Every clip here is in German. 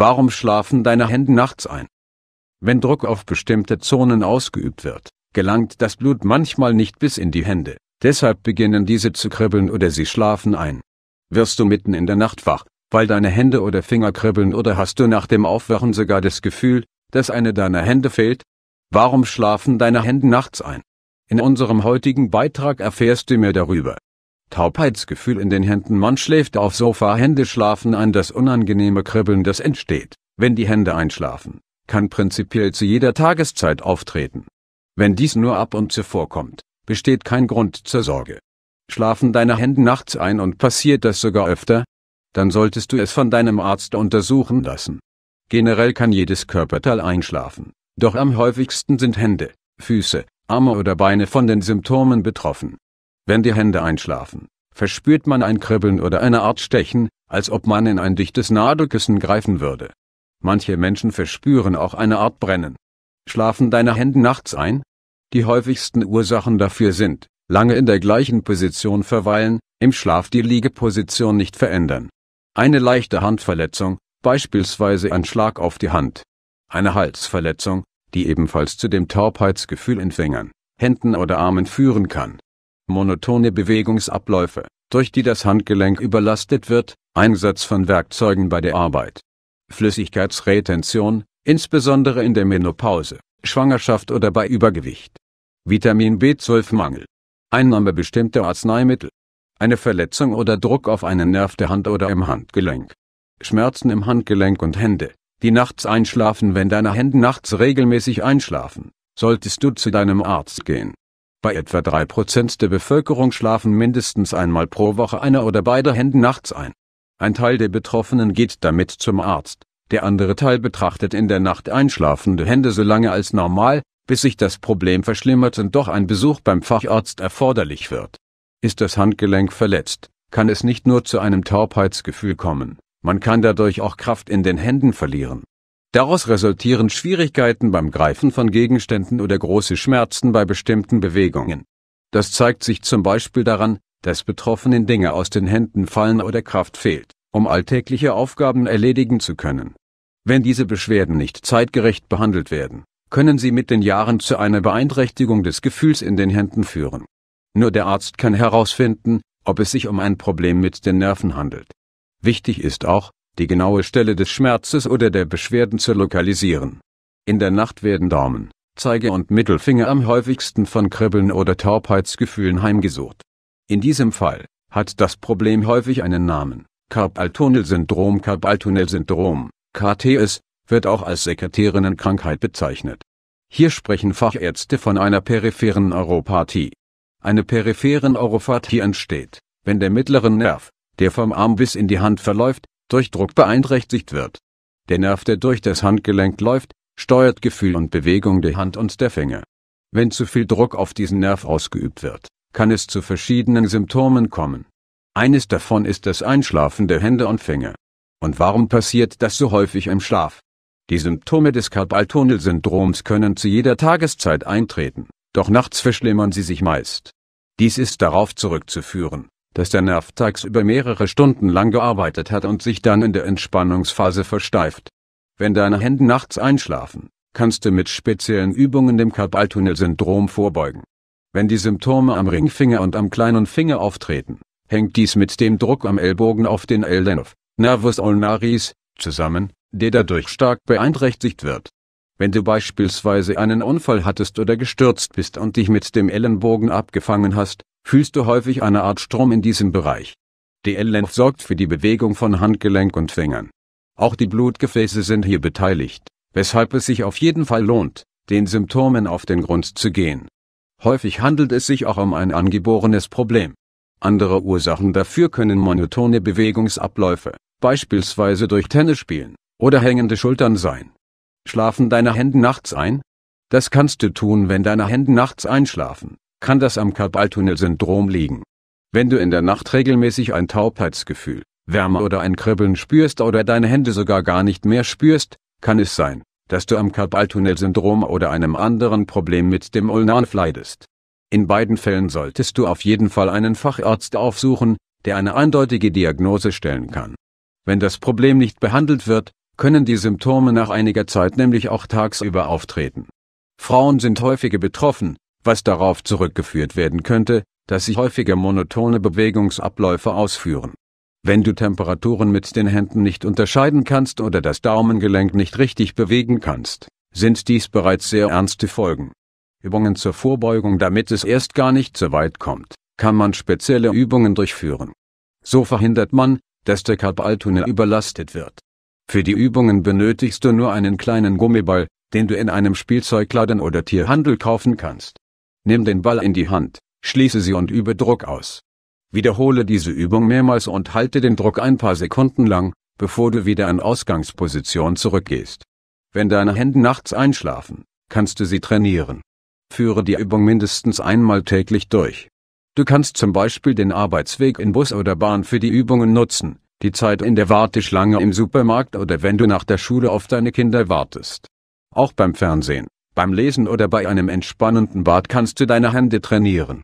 Warum schlafen deine Hände nachts ein? Wenn Druck auf bestimmte Zonen ausgeübt wird, gelangt das Blut manchmal nicht bis in die Hände, deshalb beginnen diese zu kribbeln oder sie schlafen ein. Wirst du mitten in der Nacht wach, weil deine Hände oder Finger kribbeln oder hast du nach dem Aufwachen sogar das Gefühl, dass eine deiner Hände fehlt? Warum schlafen deine Hände nachts ein? In unserem heutigen Beitrag erfährst du mehr darüber. Taubheitsgefühl in den Händen. Man schläft auf Sofa Hände schlafen ein. Das unangenehme Kribbeln, das entsteht, wenn die Hände einschlafen, kann prinzipiell zu jeder Tageszeit auftreten. Wenn dies nur ab und zu vorkommt, besteht kein Grund zur Sorge. Schlafen deine Hände nachts ein und passiert das sogar öfter? Dann solltest du es von deinem Arzt untersuchen lassen. Generell kann jedes Körperteil einschlafen, doch am häufigsten sind Hände, Füße, Arme oder Beine von den Symptomen betroffen. Wenn die Hände einschlafen, verspürt man ein Kribbeln oder eine Art Stechen, als ob man in ein dichtes Nadelkissen greifen würde. Manche Menschen verspüren auch eine Art Brennen. Schlafen deine Hände nachts ein? Die häufigsten Ursachen dafür sind, lange in der gleichen Position verweilen, im Schlaf die Liegeposition nicht verändern. Eine leichte Handverletzung, beispielsweise ein Schlag auf die Hand. Eine Halsverletzung, die ebenfalls zu dem Taubheitsgefühl in Fingern, Händen oder Armen führen kann monotone Bewegungsabläufe, durch die das Handgelenk überlastet wird, Einsatz von Werkzeugen bei der Arbeit, Flüssigkeitsretention, insbesondere in der Menopause, Schwangerschaft oder bei Übergewicht, Vitamin B12-Mangel, Einnahme bestimmter Arzneimittel, eine Verletzung oder Druck auf einen Nerv der Hand oder im Handgelenk, Schmerzen im Handgelenk und Hände, die nachts einschlafen. Wenn deine Hände nachts regelmäßig einschlafen, solltest du zu deinem Arzt gehen bei etwa drei Prozent der Bevölkerung schlafen mindestens einmal pro Woche einer oder beide Hände nachts ein. Ein Teil der Betroffenen geht damit zum Arzt, der andere Teil betrachtet in der Nacht einschlafende Hände so lange als normal, bis sich das Problem verschlimmert und doch ein Besuch beim Facharzt erforderlich wird. Ist das Handgelenk verletzt, kann es nicht nur zu einem Taubheitsgefühl kommen, man kann dadurch auch Kraft in den Händen verlieren. Daraus resultieren Schwierigkeiten beim Greifen von Gegenständen oder große Schmerzen bei bestimmten Bewegungen. Das zeigt sich zum Beispiel daran, dass Betroffenen Dinge aus den Händen fallen oder Kraft fehlt, um alltägliche Aufgaben erledigen zu können. Wenn diese Beschwerden nicht zeitgerecht behandelt werden, können sie mit den Jahren zu einer Beeinträchtigung des Gefühls in den Händen führen. Nur der Arzt kann herausfinden, ob es sich um ein Problem mit den Nerven handelt. Wichtig ist auch, die genaue Stelle des Schmerzes oder der Beschwerden zu lokalisieren. In der Nacht werden Daumen, Zeige und Mittelfinger am häufigsten von Kribbeln oder Taubheitsgefühlen heimgesucht. In diesem Fall hat das Problem häufig einen Namen. carpal syndrom carpal syndrom KTS, wird auch als Sekretärinnenkrankheit bezeichnet. Hier sprechen Fachärzte von einer peripheren Neuropathie. Eine peripheren Neuropathie entsteht, wenn der mittlere Nerv, der vom Arm bis in die Hand verläuft, durch Druck beeinträchtigt wird. Der Nerv, der durch das Handgelenk läuft, steuert Gefühl und Bewegung der Hand und der Finger. Wenn zu viel Druck auf diesen Nerv ausgeübt wird, kann es zu verschiedenen Symptomen kommen. Eines davon ist das Einschlafen der Hände und Finger. Und warum passiert das so häufig im Schlaf? Die Symptome des Karpaltunnelsyndroms können zu jeder Tageszeit eintreten, doch nachts verschlimmern sie sich meist. Dies ist darauf zurückzuführen, dass der Nerv tagsüber mehrere Stunden lang gearbeitet hat und sich dann in der Entspannungsphase versteift. Wenn deine Hände nachts einschlafen, kannst du mit speziellen Übungen dem Karpaltunnelsyndrom vorbeugen. Wenn die Symptome am Ringfinger und am kleinen Finger auftreten, hängt dies mit dem Druck am Ellbogen auf den Eldenov, Nervus ulnaris, zusammen, der dadurch stark beeinträchtigt wird. Wenn du beispielsweise einen Unfall hattest oder gestürzt bist und dich mit dem Ellenbogen abgefangen hast, fühlst du häufig eine Art Strom in diesem Bereich. DL-Length sorgt für die Bewegung von Handgelenk und Fingern. Auch die Blutgefäße sind hier beteiligt, weshalb es sich auf jeden Fall lohnt, den Symptomen auf den Grund zu gehen. Häufig handelt es sich auch um ein angeborenes Problem. Andere Ursachen dafür können monotone Bewegungsabläufe, beispielsweise durch Tennisspielen, oder hängende Schultern sein. Schlafen deine Hände nachts ein? Das kannst du tun, wenn deine Hände nachts einschlafen, kann das am carpal syndrom liegen. Wenn du in der Nacht regelmäßig ein Taubheitsgefühl, Wärme oder ein Kribbeln spürst oder deine Hände sogar gar nicht mehr spürst, kann es sein, dass du am carpal syndrom oder einem anderen Problem mit dem Ulnar leidest. In beiden Fällen solltest du auf jeden Fall einen Facharzt aufsuchen, der eine eindeutige Diagnose stellen kann. Wenn das Problem nicht behandelt wird, können die Symptome nach einiger Zeit nämlich auch tagsüber auftreten. Frauen sind häufige betroffen, was darauf zurückgeführt werden könnte, dass sie häufiger monotone Bewegungsabläufe ausführen. Wenn du Temperaturen mit den Händen nicht unterscheiden kannst oder das Daumengelenk nicht richtig bewegen kannst, sind dies bereits sehr ernste Folgen. Übungen zur Vorbeugung Damit es erst gar nicht so weit kommt, kann man spezielle Übungen durchführen. So verhindert man, dass der Karpaltunnel überlastet wird. Für die Übungen benötigst du nur einen kleinen Gummiball, den du in einem Spielzeugladen oder Tierhandel kaufen kannst. Nimm den Ball in die Hand, schließe sie und übe Druck aus. Wiederhole diese Übung mehrmals und halte den Druck ein paar Sekunden lang, bevor du wieder in Ausgangsposition zurückgehst. Wenn deine Hände nachts einschlafen, kannst du sie trainieren. Führe die Übung mindestens einmal täglich durch. Du kannst zum Beispiel den Arbeitsweg in Bus oder Bahn für die Übungen nutzen, die Zeit in der Warteschlange im Supermarkt oder wenn du nach der Schule auf deine Kinder wartest. Auch beim Fernsehen, beim Lesen oder bei einem entspannenden Bad kannst du deine Hände trainieren.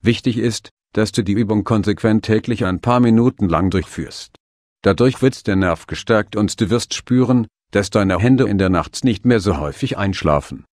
Wichtig ist, dass du die Übung konsequent täglich ein paar Minuten lang durchführst. Dadurch wird der Nerv gestärkt und du wirst spüren, dass deine Hände in der Nacht nicht mehr so häufig einschlafen.